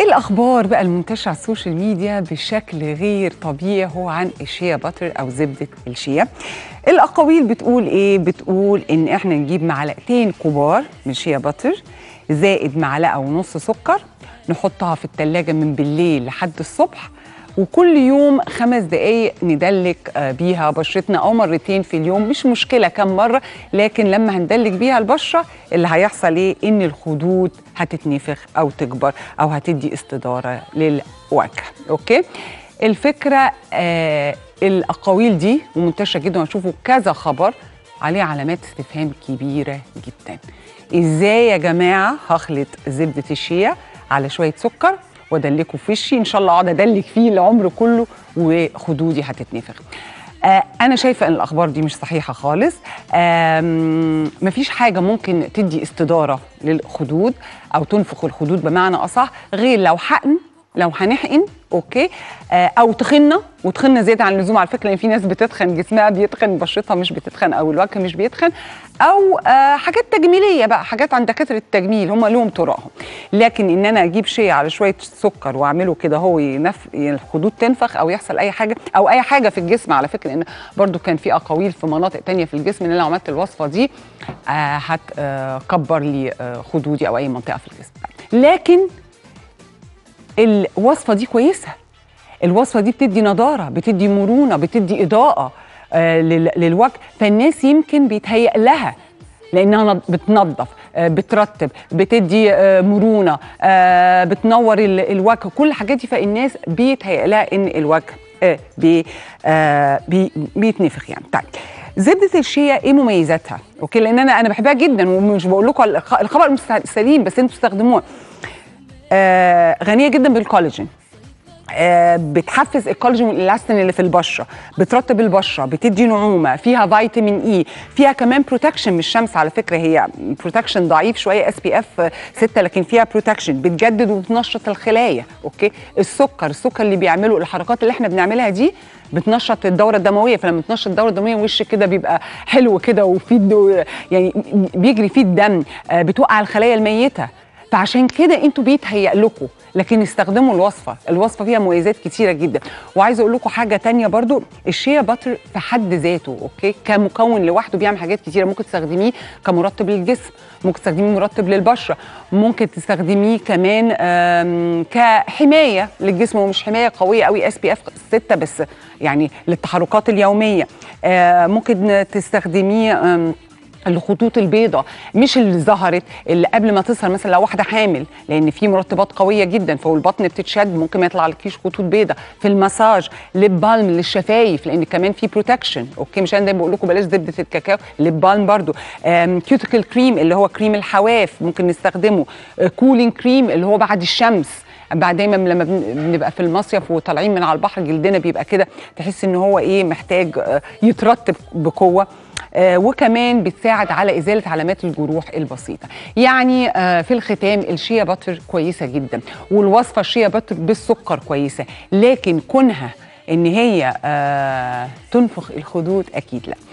ايه الاخبار بقى المنتشره على السوشيال ميديا بشكل غير طبيعي هو عن الشيا باتر او زبده الشيا الاقاويل بتقول ايه بتقول ان احنا نجيب معلقتين كبار من شيا باتر زائد معلقه ونص سكر نحطها في التلاجة من بالليل لحد الصبح وكل يوم خمس دقايق ندلك آه، بيها بشرتنا او مرتين في اليوم مش مشكله كم مره لكن لما هندلك بيها البشره اللي هيحصل ايه ان الخدود هتتنفخ او تكبر او هتدي استداره للوجه اوكي الفكره آه الاقاويل دي ومنتشره جدا وهنشوفوا كذا خبر عليه علامات استفهام كبيره جدا ازاي يا جماعه هخلط زبده الشيا على شويه سكر وادلكه في وشي ان شاء الله اقعد ادلك فيه العمر كله وخدودي هتتنفخ آه، انا شايفه ان الاخبار دي مش صحيحه خالص مفيش حاجه ممكن تدي استداره للخدود او تنفخ الخدود بمعنى اصح غير لو حقن لو هنحقن اوكي آه او تخنا وتخنا زياده عن اللزوم على فكره لان يعني في ناس بتتخن جسمها بيتخن بشرتها مش بتتخن او الوجه مش بيتخن او آه حاجات تجميليه بقى حاجات عند دكاتره التجميل هم لهم طرقهم لكن ان انا اجيب شيء على شويه سكر واعمله كده هو ينف الخدود تنفخ او يحصل اي حاجه او اي حاجه في الجسم على فكره لان برده كان في اقاويل في مناطق تانية في الجسم ان انا لو عملت الوصفه دي هتكبر آه, آه، لي آه، خدودي او اي منطقه في الجسم لكن الوصفه دي كويسه الوصفه دي بتدي نضاره بتدي مرونه بتدي اضاءه آه للوجه فالناس يمكن بيتهيأ لها لانها بتنظف آه، بترتب بتدي آه، مرونه آه، بتنور الوجه كل الحاجات دي فالناس بيتهيأ لها ان الوجه بي بي بيتنفخ يعني طيب زبده الشيا ايه مميزاتها اوكي لان انا انا بحبها جدا ومش بقول لكم الخبر مش سليم بس انتوا بتستخدموها آه، غنيه جدا بالكولاجين آه، بتحفز الكولاجين والالاستين اللي في البشره بترطب البشره بتدي نعومه فيها فيتامين اي e، فيها كمان بروتكشن من الشمس على فكره هي بروتكشن ضعيف شويه اس بي اف 6 لكن فيها بروتكشن بتجدد وبتنشط الخلايا اوكي السكر السكر اللي بيعمله الحركات اللي احنا بنعملها دي بتنشط الدوره الدمويه فلما تنشط الدوره الدمويه وش كده بيبقى حلو كده وفي يعني بيجري فيه الدم آه، بتوقع الخلايا الميته فعشان كده انتوا بيتهيأ لكم لكن استخدموا الوصفه الوصفه فيها مميزات كتيره جدا وعايزه اقول لكم حاجه تانية برضو الشيا باتر في حد ذاته اوكي كمكون لوحده بيعمل حاجات كتيره ممكن تستخدميه كمرطب للجسم ممكن تستخدميه مرطب للبشره ممكن تستخدميه كمان كحمايه للجسم ومش حمايه قويه قوي اس بي اف 6 بس يعني للتحركات اليوميه آه، ممكن تستخدميه الخطوط البيضاء مش اللي ظهرت اللي قبل ما تظهر مثلا لو واحده حامل لان في مرطبات قويه جدا فالبطن بتتشد ممكن ما يطلع لكيش خطوط بيضاء في المساج ليب بالم للشفايف لان كمان في بروتكشن اوكي مش انا دايما بقول لكم بلاش زبده الكاكاو ليب بالم برده كيوتيكل كريم اللي هو كريم الحواف ممكن نستخدمه كولينج آه، كريم اللي هو بعد الشمس بعد دايما لما بنبقى في المصيف وطالعين من على البحر جلدنا بيبقى كده تحس ان هو ايه محتاج آه، يترطب بقوه آه، وكمان بتساعد على ازاله علامات الجروح البسيطه. يعني آه، في الختام الشيا باتر كويسه جدا والوصفه الشيا باتر بالسكر كويسه لكن كونها ان هي تنفخ الخدود اكيد لا.